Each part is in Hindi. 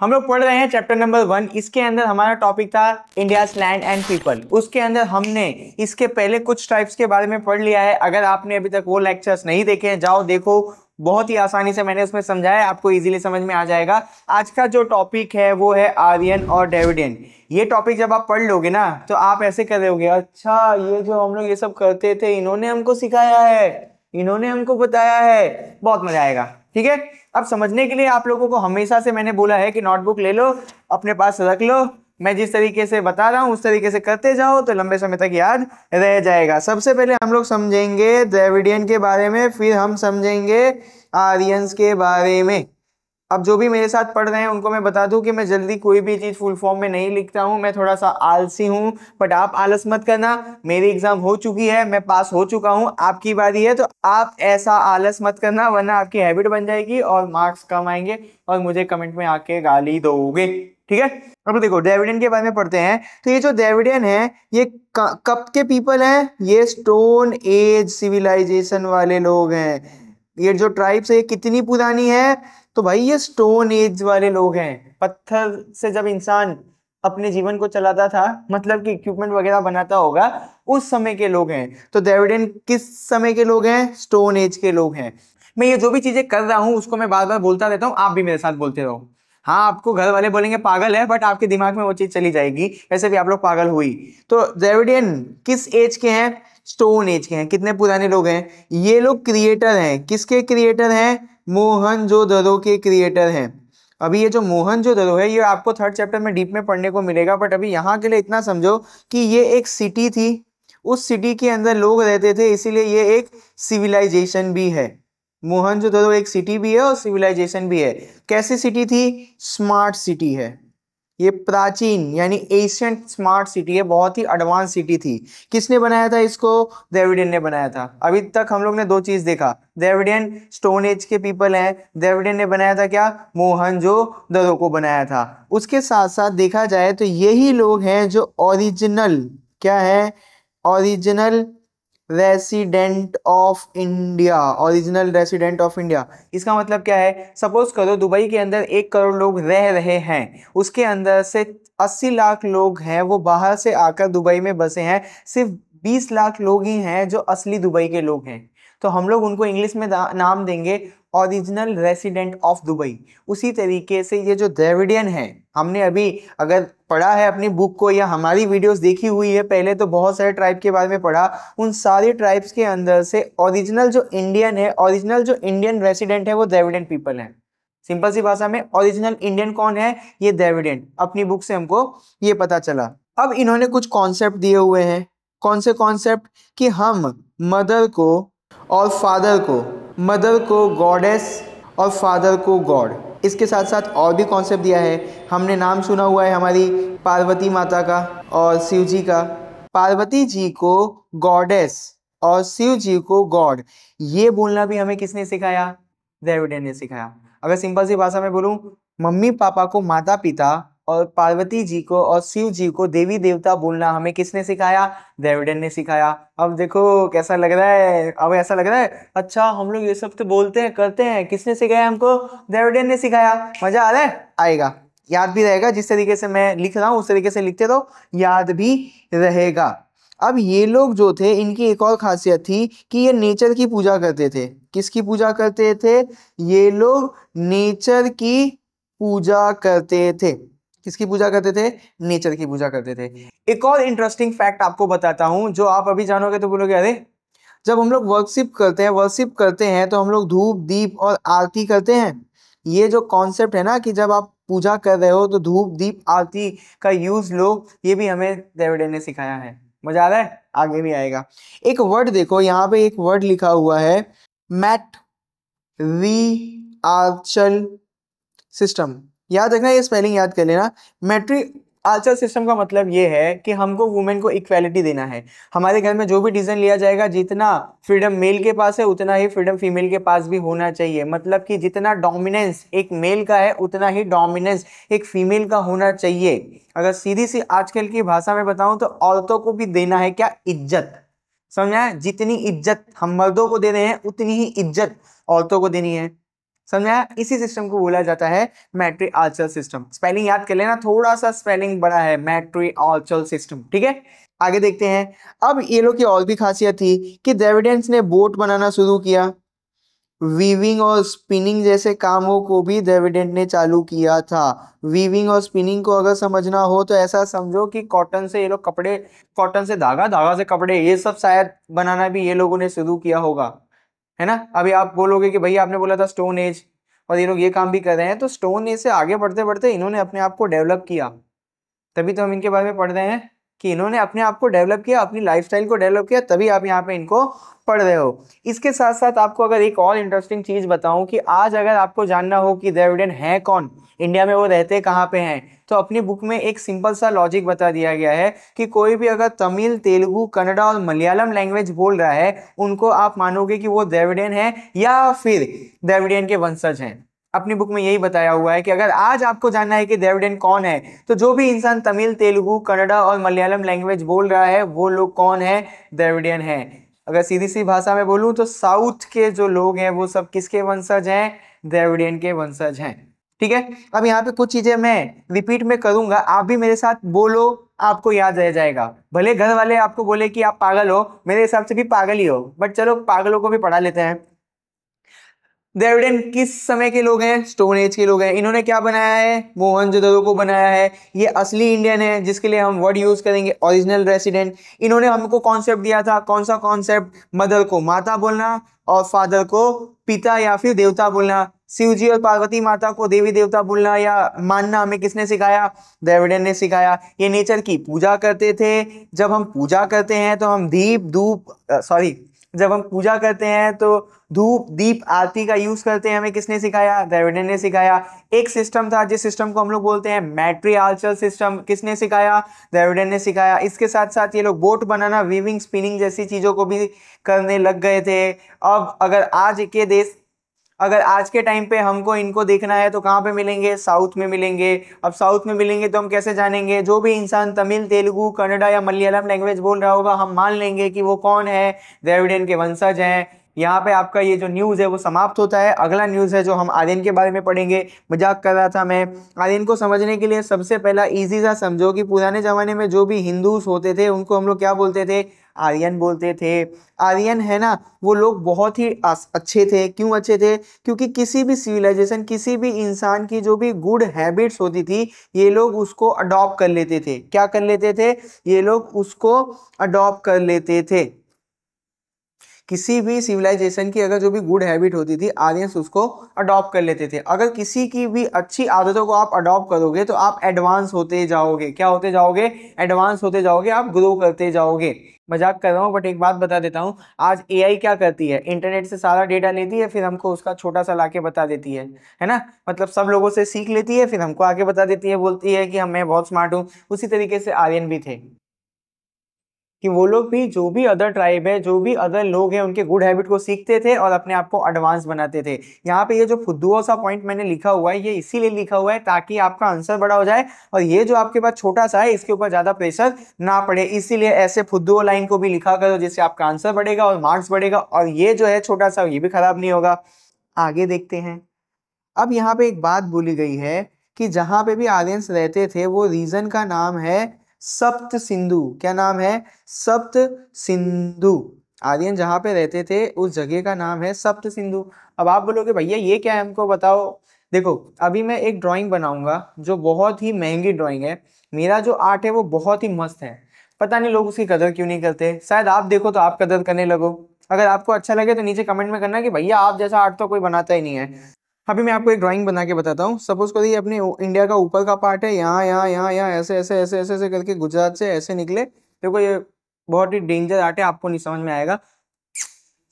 हम लोग पढ़ रहे हैं चैप्टर नंबर वन इसके अंदर हमारा टॉपिक था इंडियाज लैंड एंड पीपल उसके अंदर हमने इसके पहले कुछ टाइप्स के बारे में पढ़ लिया है अगर आपने अभी तक वो लेक्चर्स नहीं देखे हैं जाओ देखो बहुत ही आसानी से मैंने उसमें समझाया आपको इजीली समझ में आ जाएगा आज का जो टॉपिक है वो है आर्यन और डेविडियन ये टॉपिक जब आप पढ़ लोगे ना तो आप ऐसे कर दोगे अच्छा ये जो हम लोग ये सब करते थे इन्होंने हमको सिखाया है इन्होंने हमको बताया है बहुत मजा आएगा ठीक है अब समझने के लिए आप लोगों को हमेशा से मैंने बोला है कि नोटबुक ले लो अपने पास रख लो मैं जिस तरीके से बता रहा हूँ उस तरीके से करते जाओ तो लंबे समय तक याद रह जाएगा सबसे पहले हम लोग समझेंगे द्रेविडियन के बारे में फिर हम समझेंगे आर्यंस के बारे में अब जो भी मेरे साथ पढ़ रहे हैं उनको मैं बता दूं कि मैं जल्दी कोई भी चीज़ फुल फॉर्म में नहीं लिखता हूं मैं थोड़ा सा आलसी हूं बट आप आलस मत करना मेरी एग्ज़ाम हो चुकी है मैं पास हो चुका हूं आपकी बारी है तो आप ऐसा आलस मत करना वरना आपकी हैबिट बन जाएगी और मार्क्स कम आएंगे और मुझे कमेंट में आके गाली दोगे ठीक है अब देखो डेविडेंट के बारे में पढ़ते हैं तो ये जो डेविडेंट है ये कब के पीपल हैं ये स्टोन एज सिविलाइजेशन वाले लोग हैं ये जो ट्राइब्स है ये कितनी पुरानी है तो भाई ये स्टोन एज वाले लोग हैं पत्थर से जब इंसान अपने जीवन को चलाता था मतलब कि इक्विपमेंट वगैरह बनाता होगा उस समय के लोग हैं तो देविडेन किस समय के लोग हैं स्टोन एज के लोग हैं मैं ये जो भी चीज़ें कर रहा हूँ उसको मैं बार बार बोलता रहता हूँ आप भी मेरे साथ बोलते रहो हाँ आपको घर वाले बोलेंगे पागल है बट आपके दिमाग में वो चीज़ चली जाएगी वैसे भी आप लोग पागल हुई तो देविडियन किस एज के हैं स्टोन एज के हैं कितने पुराने लोग हैं ये लोग क्रिएटर हैं किसके क्रिएटर हैं मोहन जो दरो के क्रिएटर हैं अभी ये जो मोहन जो दरो है ये आपको थर्ड चैप्टर में डीप में पढ़ने को मिलेगा बट अभी यहाँ के लिए इतना समझो कि ये एक सिटी थी उस सिटी के अंदर लोग रहते थे इसीलिए ये एक सिविलाइजेशन भी है मोहन जो दरो एक सिटी भी है और सिविलाइजेशन भी है कैसी सिटी थी स्मार्ट सिटी है ये प्राचीन यानी एशियंट स्मार्ट सिटी है बहुत ही एडवांस सिटी थी किसने बनाया था इसको देविडियन ने बनाया था अभी तक हम लोग ने दो चीज देखा देविडियन स्टोन एज के पीपल हैं देविडियन ने बनाया था क्या मोहन जो दरों को बनाया था उसके साथ साथ देखा जाए तो यही लोग हैं जो ओरिजिनल क्या है original resident of India original resident of India इसका मतलब क्या है सपोज करो दुबई के अंदर एक करोड़ लोग रह रहे हैं उसके अंदर से अस्सी लाख लोग हैं वो बाहर से आकर दुबई में बसे हैं सिर्फ बीस लाख लोग ही हैं जो असली दुबई के लोग हैं तो हम लोग उनको इंग्लिश में नाम देंगे ओरिजिनल रेसिडेंट ऑफ दुबई उसी तरीके से ये जो द्रविडियन है हमने अभी अगर पढ़ा है अपनी बुक को या हमारी वीडियोस देखी हुई है पहले तो बहुत सारे ट्राइब के बारे में पढ़ा उन सारे ट्राइब्स के अंदर से ओरिजिनल जो इंडियन है ओरिजिनल जो इंडियन रेसिडेंट है वो द्रविडियन पीपल है सिंपल सी भाषा में ओरिजिनल इंडियन कौन है ये द्रविडियन अपनी बुक से हमको ये पता चला अब इन्होंने कुछ कॉन्सेप्ट दिए हुए हैं कौन से कॉन्सेप्ट कि हम मदर को और फादर को मदर को गॉडेस और फादर को गॉड इसके साथ साथ और भी कॉन्सेप्ट दिया है हमने नाम सुना हुआ है हमारी पार्वती माता का और शिव जी का पार्वती जी को गॉडेस और शिव जी को गॉड ये बोलना भी हमें किसने सिखाया द्रविडियन ने सिखाया अगर सिंपल सी भाषा में बोलूँ मम्मी पापा को माता पिता और पार्वती जी को और शिव जी को देवी देवता बोलना हमें किसने सिखाया देवडन ने सिखाया अब देखो कैसा लग रहा है अब ऐसा लग रहा है अच्छा हम लोग ये सब तो बोलते हैं करते हैं किसने सिखाया हमको देवडन ने सिखाया मजा आ रहा है आएगा याद भी रहेगा जिस तरीके से मैं लिख रहा हूँ उस तरीके से लिखते रहो याद भी रहेगा अब ये लोग जो थे इनकी एक और खासियत थी कि ये नेचर की पूजा करते थे किसकी पूजा करते थे ये लोग नेचर की पूजा करते थे किसकी पूजा करते थे नेचर की पूजा करते थे एक और इंटरेस्टिंग फैक्ट आपको बताता हूँ जो आप अभी जानोगे तो बोलोगे अरे जब हम लोग वर्कशिप करते हैं वर्कशिप करते हैं तो हम लोग धूप दीप और आरती करते हैं ये जो कॉन्सेप्ट है ना कि जब आप पूजा कर रहे हो तो धूप दीप आरती का यूज लो ये भी हमें देवडे ने सिखाया है मजा आ रहा है आगे भी आएगा एक वर्ड देखो यहाँ पे एक वर्ड लिखा हुआ है मैट री आर्चल सिस्टम याद रखना ये स्पेलिंग याद कर लेना मेट्री आल्चर सिस्टम का मतलब ये है कि हमको वुमेन को इक्वालिटी देना है हमारे घर में जो भी डिसीजन लिया जाएगा जितना फ्रीडम मेल के पास है उतना ही फ्रीडम फीमेल के पास भी होना चाहिए मतलब कि जितना डोमिनेंस एक मेल का है उतना ही डोमिनेंस एक फीमेल का होना चाहिए अगर सीधी सी आजकल की भाषा में बताऊं तो औरतों को भी देना है क्या इज्जत समझाए जितनी इज्जत हम मर्दों को दे रहे हैं उतनी ही इज्जत औरतों को देनी है समझा इसी सिस्टम को बोला जाता है मैट्री आल्चल सिस्टम स्पेलिंग याद कर लेना थोड़ा सा स्पेलिंग बड़ा है मैट्री आल्चल सिस्टम ठीक है आगे देखते हैं अब ये लोग की और भी खासियत थी कि डेविडेंस ने बोट बनाना शुरू किया वीविंग और स्पिनिंग जैसे कामों को भी देविडेंट ने चालू किया था वीविंग और स्पिनिंग को अगर समझना हो तो ऐसा समझो कि कॉटन से ये लोग कपड़े कॉटन से धागा धागा से कपड़े ये सब शायद बनाना भी ये लोगों ने शुरू किया होगा है ना अभी आप बोलोगे कि भाई आपने बोला था स्टोन एज और ये लोग ये काम भी कर रहे हैं तो स्टोन एज से आगे बढ़ते बढ़ते इन्होंने अपने आप को डेवलप किया तभी तो हम इनके बारे में पढ़ रहे हैं कि इन्होंने अपने आप को डेवलप किया अपनी लाइफस्टाइल को डेवलप किया तभी आप यहाँ पे इनको पढ़ रहे हो इसके साथ साथ आपको अगर एक और इंटरेस्टिंग चीज़ बताऊं कि आज अगर आपको जानना हो कि द्रविडियन है कौन इंडिया में वो रहते कहाँ पे हैं तो अपनी बुक में एक सिंपल सा लॉजिक बता दिया गया है कि कोई भी अगर तमिल तेलुगु कन्नडा और मलयालम लैंग्वेज बोल रहा है उनको आप मानोगे कि वो देविडन है या फिर द्रविडियन के वंशज हैं अपनी बुक में यही बताया हुआ है कि अगर आज आपको जानना है कि देवडेन कौन है तो जो भी इंसान तमिल तेलुगु कन्नडा और मलयालम लैंग्वेज बोल रहा है वो लोग कौन है देवडेन है अगर सीधी सी भाषा में बोलूं तो साउथ के जो लोग हैं वो सब किसके वंशज हैं देवडियन के वंशज हैं ठीक है अब यहाँ पे कुछ चीजें मैं रिपीट में करूंगा आप भी मेरे साथ बोलो आपको याद रह जाएगा भले घर वाले आपको बोले कि आप पागल हो मेरे हिसाब से भी पागल ही हो बट चलो पागलों को भी पढ़ा लेते हैं द्रविडियन किस समय के लोग हैं स्टोन एज के लोग हैं इन्होंने क्या बनाया है मोहन मोहनजोदड़ो को बनाया है ये असली इंडियन है जिसके लिए हम वर्ड यूज करेंगे ओरिजिनल रेसिडेंट इन्होंने हमको कॉन्सेप्ट दिया था कौन सा कॉन्सेप्ट मदर को माता बोलना और फादर को पिता या फिर देवता बोलना शिव जी और पार्वती माता को देवी देवता बोलना या मानना हमें किसने सिखाया देवडन ने सिखाया ये नेचर की पूजा करते थे जब हम पूजा करते हैं तो हम दीप धूप सॉरी जब हम पूजा करते हैं तो धूप दीप आरती का यूज करते हैं हमें किसने सिखाया द्रविड़ ने सिखाया एक सिस्टम था जिस सिस्टम को हम लोग बोलते हैं आर्चल सिस्टम किसने सिखाया द्रविड़ ने सिखाया इसके साथ साथ ये लोग बोट बनाना वीविंग स्पिनिंग जैसी चीज़ों को भी करने लग गए थे अब अगर आज के देश अगर आज के टाइम पे हमको इनको देखना है तो कहाँ पे मिलेंगे साउथ में मिलेंगे अब साउथ में मिलेंगे तो हम कैसे जानेंगे जो भी इंसान तमिल तेलुगु कन्नडा या मलयालम लैंग्वेज बोल रहा होगा हम मान लेंगे कि वो कौन है द्रविडियन के वंशज हैं यहाँ पे आपका ये जो न्यूज़ है वो समाप्त होता है अगला न्यूज़ है जो हम आर्यन के बारे में पढ़ेंगे मजाक कर रहा था मैं आर्यन को समझने के लिए सबसे पहला ईजी सा समझो कि पुराने ज़माने में जो भी हिंदूज होते थे उनको हम लोग क्या बोलते थे आर्यन बोलते थे आर्यन है ना वो लोग बहुत ही अच्छे थे क्यों अच्छे थे क्योंकि किसी भी सिविलाइजेशन किसी भी इंसान की जो भी गुड हैबिट्स होती थी ये लोग उसको अडॉप्ट कर लेते थे क्या कर लेते थे ये लोग उसको अडॉप्ट कर लेते थे किसी भी सिविलाइजेशन की अगर जो भी गुड हैबिट होती थी आर्यंस उसको अडॉप्ट कर लेते थे अगर किसी की भी अच्छी आदतों को आप अडॉप्ट करोगे तो आप एडवांस होते जाओगे क्या होते जाओगे एडवांस होते जाओगे आप ग्रो करते जाओगे मजाक कर रहा हूँ बट एक बात बता देता हूँ आज ए क्या करती है इंटरनेट से सारा डेटा लेती है फिर हमको उसका छोटा सा लाके बता देती है है ना मतलब सब लोगों से सीख लेती है फिर हमको आके बता देती है बोलती है कि हम मैं बहुत स्मार्ट हूँ उसी तरीके से आर्यन भी थे कि वो लोग भी जो भी अदर ट्राइब है जो भी अदर लोग हैं उनके गुड हैबिट को सीखते थे और अपने आप को एडवांस बनाते थे यहाँ पे ये जो फुद्दुओं सा पॉइंट मैंने लिखा हुआ है ये इसीलिए लिखा हुआ है ताकि आपका आंसर बड़ा हो जाए और ये जो आपके पास छोटा सा है इसके ऊपर ज़्यादा प्रेशर ना पड़े इसीलिए ऐसे फुद्दुओं लाइन को भी लिखा करो जिससे आपका आंसर बढ़ेगा और मार्क्स बढ़ेगा और ये जो है छोटा सा ये भी खराब नहीं होगा आगे देखते हैं अब यहाँ पे एक बात बोली गई है कि जहाँ पे भी आर्यंस रहते थे वो रीजन का नाम है सप्त सिंधु क्या नाम है सप्त सिंधु आर्यन जहाँ पे रहते थे उस जगह का नाम है सप्त सिंधु अब आप बोलोगे भैया ये क्या है हमको बताओ देखो अभी मैं एक ड्राइंग बनाऊंगा जो बहुत ही महंगी ड्राइंग है मेरा जो आर्ट है वो बहुत ही मस्त है पता नहीं लोग उसकी कदर क्यों नहीं करते शायद आप देखो तो आप कदर करने लगो अगर आपको अच्छा लगे तो नीचे कमेंट में करना कि भैया आप जैसा आर्ट तो कोई बनाता ही नहीं है अभी मैं आपको एक ड्राइंग बना के बताता हूँ सपोज करिए ये अपने इंडिया का ऊपर का पार्ट है यहाँ यहाँ यहाँ यहाँ ऐसे ऐसे ऐसे ऐसे ऐसे करके गुजरात से ऐसे निकले देखो ये बहुत ही डेंजर आर्ट है आपको नहीं समझ में आएगा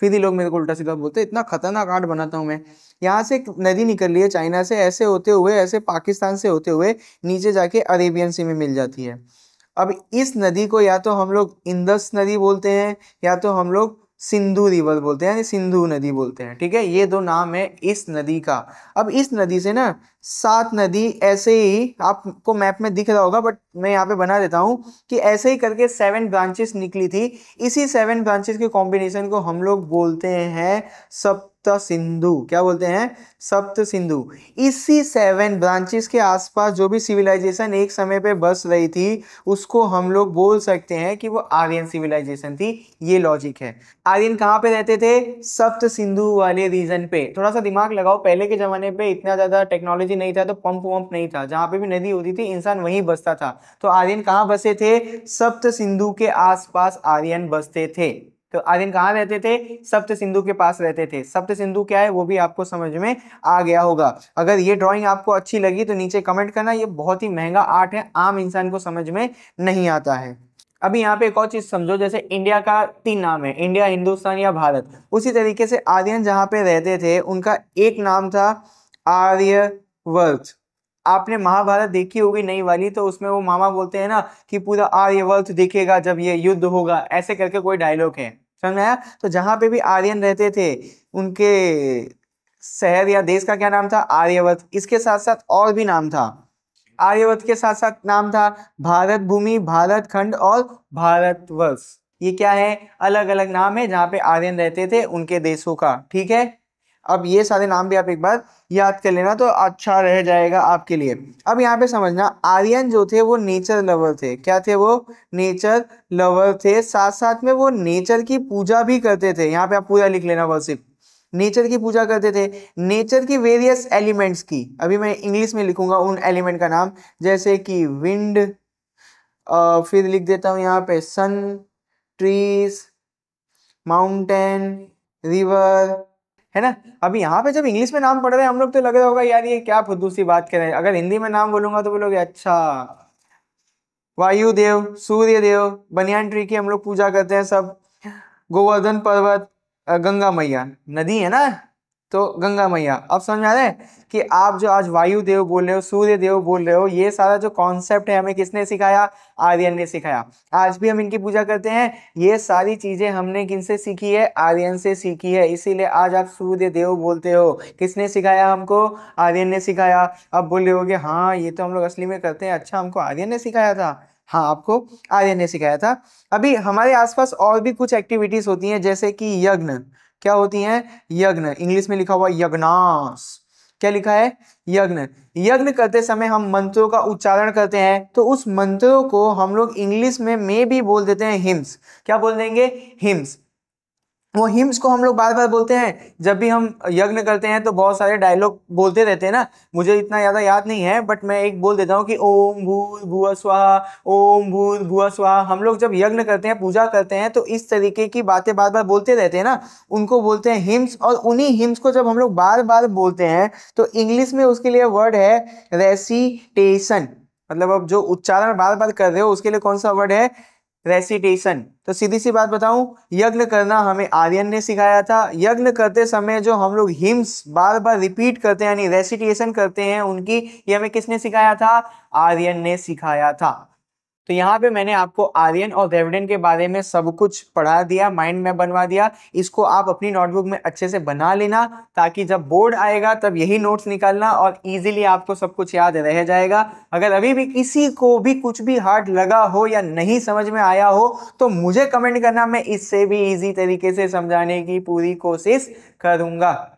फिर ही लोग मेरे को उल्टा सीधा बोलते इतना खतरनाक आर्ट बनाता हूँ मैं यहाँ से एक नदी निकल रही है चाइना से ऐसे होते हुए ऐसे पाकिस्तान से होते हुए नीचे जाके अरेबियन सी में मिल जाती है अब इस नदी को या तो हम लोग इंदस नदी बोलते हैं या तो हम लोग सिंधु रिवर बोलते हैं यानी सिंधु नदी बोलते हैं ठीक है ये दो नाम है इस नदी का अब इस नदी से ना सात नदी ऐसे ही आपको मैप में दिख रहा होगा बट मैं यहाँ पे बना देता हूँ कि ऐसे ही करके सेवन ब्रांचेस निकली थी इसी सेवन ब्रांचेस के कॉम्बिनेशन को हम लोग बोलते हैं सब सिंधु क्या बोलते हैं सप्त सिंधु इसी सेवन ब्रांचेस के आसपास जो भी सिविलाइजेशन एक समय पे बस रही थी उसको हम लोग बोल सकते हैं कि वो आर्यन सिविलाइजेशन थी ये लॉजिक है आर्यन कहाँ पे रहते थे सप्त सिंधु वाले रीजन पे थोड़ा सा दिमाग लगाओ पहले के जमाने पे इतना ज्यादा टेक्नोलॉजी नहीं था तो पंप वंप नहीं था जहाँ पे भी नदी होती थी इंसान वहीं बसता था तो आर्यन कहाँ बसे थे सप्त सिंधु के आसपास आर्यन बसते थे तो आदिन कहाँ रहते थे सप्त सिंधु के पास रहते थे सप्त सिंधु क्या है वो भी आपको समझ में आ गया होगा अगर ये ड्राइंग आपको अच्छी लगी तो नीचे कमेंट करना ये बहुत ही महंगा आर्ट है आम इंसान को समझ में नहीं आता है अभी यहाँ पे एक और चीज़ समझो जैसे इंडिया का तीन नाम है इंडिया हिंदुस्तान या भारत उसी तरीके से आर्यन जहाँ पे रहते थे उनका एक नाम था आर्य आपने महाभारत देखी होगी नई वाली तो उसमें वो मामा बोलते हैं ना कि पूरा आर्यवर्थ दिखेगा जब ये युद्ध होगा ऐसे करके कोई डायलॉग है समझ आया तो जहां पे भी आर्यन रहते थे उनके शहर या देश का क्या नाम था आर्यवर्थ इसके साथ साथ और भी नाम था आर्यवर्थ के साथ साथ नाम था भारत भूमि भारत खंड और भारतवर्ष ये क्या है अलग अलग नाम है जहाँ पे आर्यन रहते थे उनके देशों का ठीक है अब ये सारे नाम भी आप एक बार याद कर लेना तो अच्छा रह जाएगा आपके लिए अब यहाँ पे समझना आर्यन जो थे वो नेचर लवर थे क्या थे वो नेचर लवर थे साथ साथ में वो नेचर की पूजा भी करते थे यहाँ पे आप पूरा लिख लेना वर्सिप नेचर की पूजा करते थे नेचर की वेरियस एलिमेंट्स की अभी मैं इंग्लिश में लिखूंगा उन एलिमेंट का नाम जैसे कि विंड फिर लिख देता हूँ यहाँ पे सन ट्रीज माउंटेन रिवर है ना अब यहाँ पे जब इंग्लिश में नाम पढ़ रहे हैं हम लोग तो लग रहा होगा यार ये क्या फुद्दू बात कर रहे हैं अगर हिंदी में नाम बोलूंगा तो बोलोगे अच्छा वायुदेव सूर्यदेव बनियान ट्री की हम लोग पूजा करते हैं सब गोवर्धन पर्वत गंगा मैया नदी है ना तो गंगा मैया अब समझ में आ रहे हैं कि आप जो आज वायु देव बोल रहे हो सूर्य देव बोल रहे हो ये सारा जो कॉन्सेप्ट है हमें किसने सिखाया आर्यन ने सिखाया आज भी हम इनकी पूजा करते हैं ये सारी चीजें हमने किनसे सीखी है आर्यन से सीखी है इसीलिए आज आप सूर्य देव बोलते हो किसने सिखाया हमको आर्यन ने सिखाया अब बोल रहे हो कि हाँ ये तो हम लोग असली में करते हैं अच्छा हमको आर्यन ने सिखाया था हाँ आपको आर्यन ने सिखाया था अभी हमारे आसपास और भी कुछ एक्टिविटीज होती हैं जैसे कि यज्ञ क्या होती हैं यज्ञ इंग्लिश में लिखा हुआ यज्ञास क्या लिखा है यज्ञ यज्ञ करते समय हम मंत्रों का उच्चारण करते हैं तो उस मंत्रों को हम लोग इंग्लिश में में भी बोल देते हैं हिम्स क्या बोल देंगे हिम्स वो हिम्स को हम लोग बार बार बोलते हैं जब भी हम यज्ञ करते हैं तो बहुत सारे डायलॉग बोलते रहते हैं ना मुझे इतना ज़्यादा याद नहीं है बट मैं एक बोल देता हूँ कि ओम भू भुआ स्वाहा ओम भू भुआ स्वाहा हम लोग जब यज्ञ करते हैं पूजा करते हैं तो इस तरीके की बातें बार बार बोलते रहते हैं ना उनको बोलते हैं हिम्स और उन्हीं हिम्स को जब हम लोग बार बार बोलते हैं तो इंग्लिश में उसके लिए वर्ड है रेसिटेशन मतलब अब जो उच्चारण बार बार कर रहे हो उसके लिए कौन सा वर्ड है रेसिटेशन तो सीधी सी बात बताऊं यज्ञ करना हमें आर्यन ने सिखाया था यज्ञ करते समय जो हम लोग हिम्स बार बार रिपीट करते हैं यानी रेसिटेशन करते हैं उनकी ये हमें किसने सिखाया था आर्यन ने सिखाया था तो यहाँ पे मैंने आपको आर्यन और रेवडन के बारे में सब कुछ पढ़ा दिया माइंड में बनवा दिया इसको आप अपनी नोटबुक में अच्छे से बना लेना ताकि जब बोर्ड आएगा तब यही नोट्स निकालना और ईजिली आपको सब कुछ याद रह जाएगा अगर अभी भी किसी को भी कुछ भी हार्ड लगा हो या नहीं समझ में आया हो तो मुझे कमेंट करना मैं इससे भी ईजी तरीके से समझाने की पूरी कोशिश करूँगा